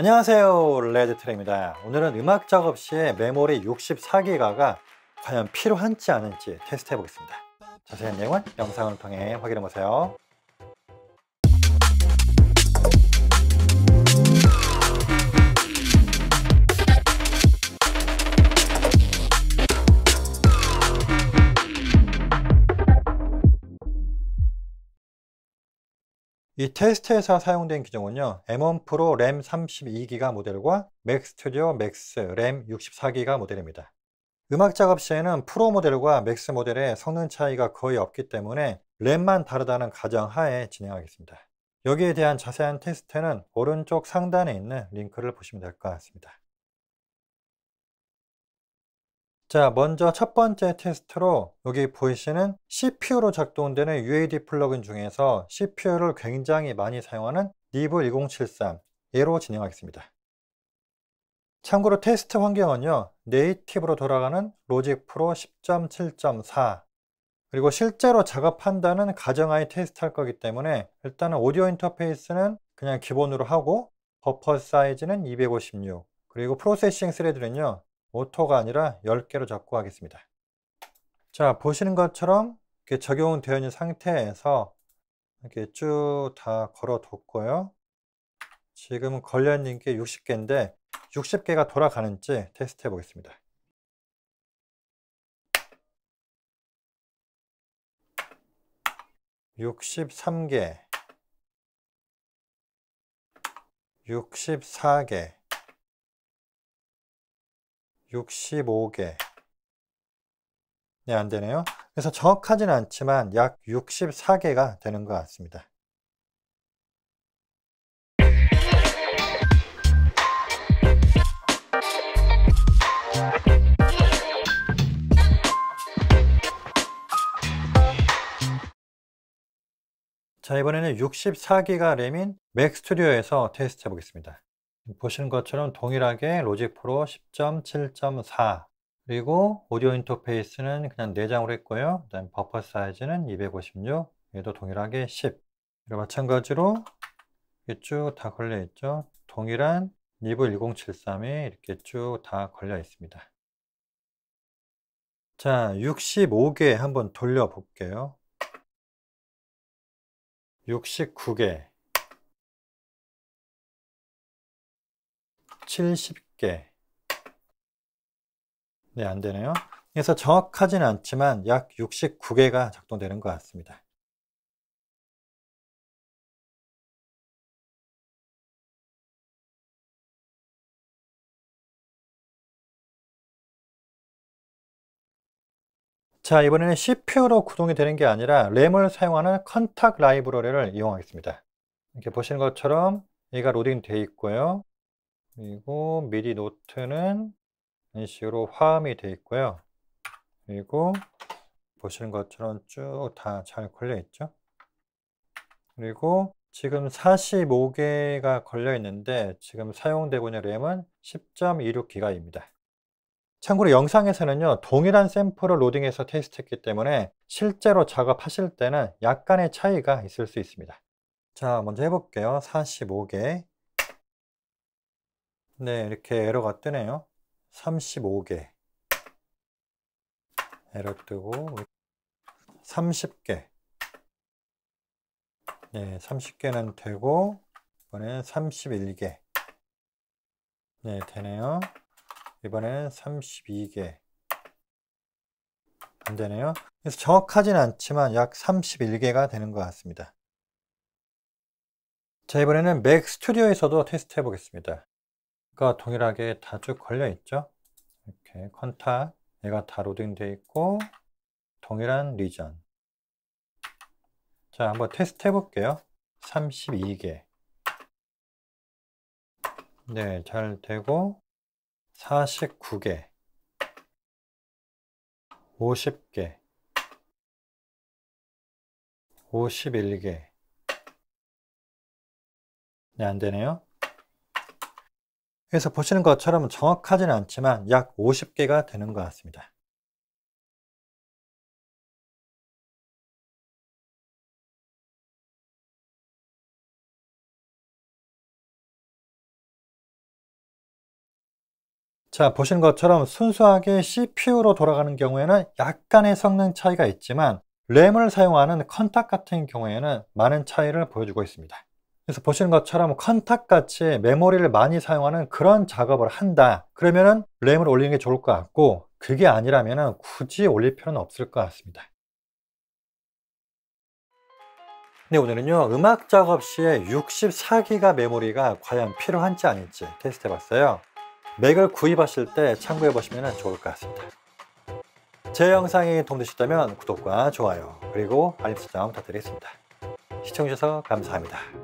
안녕하세요 레드트랙입니다 오늘은 음악 작업 시에 메모리 64기가가 과연 필요한지 않은지 테스트 해보겠습니다 자세한 내용은 영상을 통해 확인해보세요 이 테스트에서 사용된 기종은요 M1 프로 램 32기가 모델과 맥 스튜디오 맥스 램 64기가 모델입니다 음악 작업 시에는 프로 모델과 맥스 모델의 성능 차이가 거의 없기 때문에 램만 다르다는 가정하에 진행하겠습니다 여기에 대한 자세한 테스트는 오른쪽 상단에 있는 링크를 보시면 될 것 같습니다 자, 먼저 첫 번째 테스트로 여기 보이시는 CPU로 작동되는 UAD 플러그인 중에서 CPU를 굉장히 많이 사용하는 니브1073 얘로 진행하겠습니다. 참고로 테스트 환경은요. 네이티브로 돌아가는 로직 프로 10.7.4 그리고 실제로 작업한다는 가정 아이 테스트할 거기 때문에 일단은 오디오 인터페이스는 그냥 기본으로 하고 버퍼 사이즈는 256 그리고 프로세싱 스레드는요 오토가 아니라 10개로 잡고 하겠습니다. 자, 보시는 것처럼 이렇게 적용되어 있는 상태에서 이렇게 쭉 다 걸어뒀고요. 지금 걸려있는 게 60개인데 60개가 돌아가는지 테스트해 보겠습니다. 6 3개6 4개 65개. 네, 안 되네요. 그래서 정확하진 않지만 약 64개가 되는 것 같습니다. 자, 이번에는 64기가 램인 맥스튜디오에서 테스트 해보겠습니다. 보시는 것처럼 동일하게 로직 프로 10.7.4 그리고 오디오 인터페이스는 그냥 내장으로 네 했고요. 그다음 버퍼 사이즈는 256, 얘도 동일하게 10. 그리고 마찬가지로 쭉 다 걸려 있죠. 동일한 니브 1073이 이렇게 쭉 다 걸려 있습니다. 자, 65개 한번 돌려 볼게요. 69개, 70개 네 안되네요 그래서 정확하진 않지만 약 69개가 작동되는 것 같습니다 자 이번에는 CPU로 구동이 되는 게 아니라 램을 사용하는 컨탁 라이브러리를 이용하겠습니다 이렇게 보시는 것처럼 얘가 로딩되어 있고요 그리고 미리 노트는 이런 식으로 화음이 되어 있고요. 그리고 보시는 것처럼 쭉 다 잘 걸려 있죠. 그리고 지금 45개가 걸려 있는데 지금 사용되고 있는 램은 10.26기가입니다. 참고로 영상에서는요 동일한 샘플을 로딩해서 테스트했기 때문에 실제로 작업하실 때는 약간의 차이가 있을 수 있습니다. 자 먼저 해볼게요. 45개 네, 이렇게 에러가 뜨네요. 35개. 에러 뜨고 30개. 네, 30개는 되고 이번엔 31개. 네, 되네요. 이번엔 32개. 안 되네요. 그래서 정확하진 않지만 약 31개가 되는 것 같습니다. 자, 이번에는 맥 스튜디오에서도 테스트 해보겠습니다. 가 동일하게 다 쭉 걸려 있죠 이렇게 컨타 얘가 다 로딩돼 있고 동일한 리전 자 한번 테스트 해 볼게요 32개 네잘 되고 49개 50개 51개 네 안되네요 그래서 보시는 것처럼 정확하지는 않지만 약 50개가 되는 것 같습니다. 자, 보시는 것처럼 순수하게 CPU로 돌아가는 경우에는 약간의 성능 차이가 있지만 램을 사용하는 컨탁 같은 경우에는 많은 차이를 보여주고 있습니다. 그래서 보시는 것처럼 컨탁같이 메모리를 많이 사용하는 그런 작업을 한다 그러면은 램을 올리는 게 좋을 것 같고 그게 아니라면 굳이 올릴 필요는 없을 것 같습니다 네 오늘은요 음악 작업 시에 64기가 메모리가 과연 필요한지 아닐지 테스트 해봤어요 맥을 구입하실 때 참고해 보시면 좋을 것 같습니다 제 영상이 도움되셨다면 구독과 좋아요 그리고 알림 설정 부탁드리겠습니다 시청해주셔서 감사합니다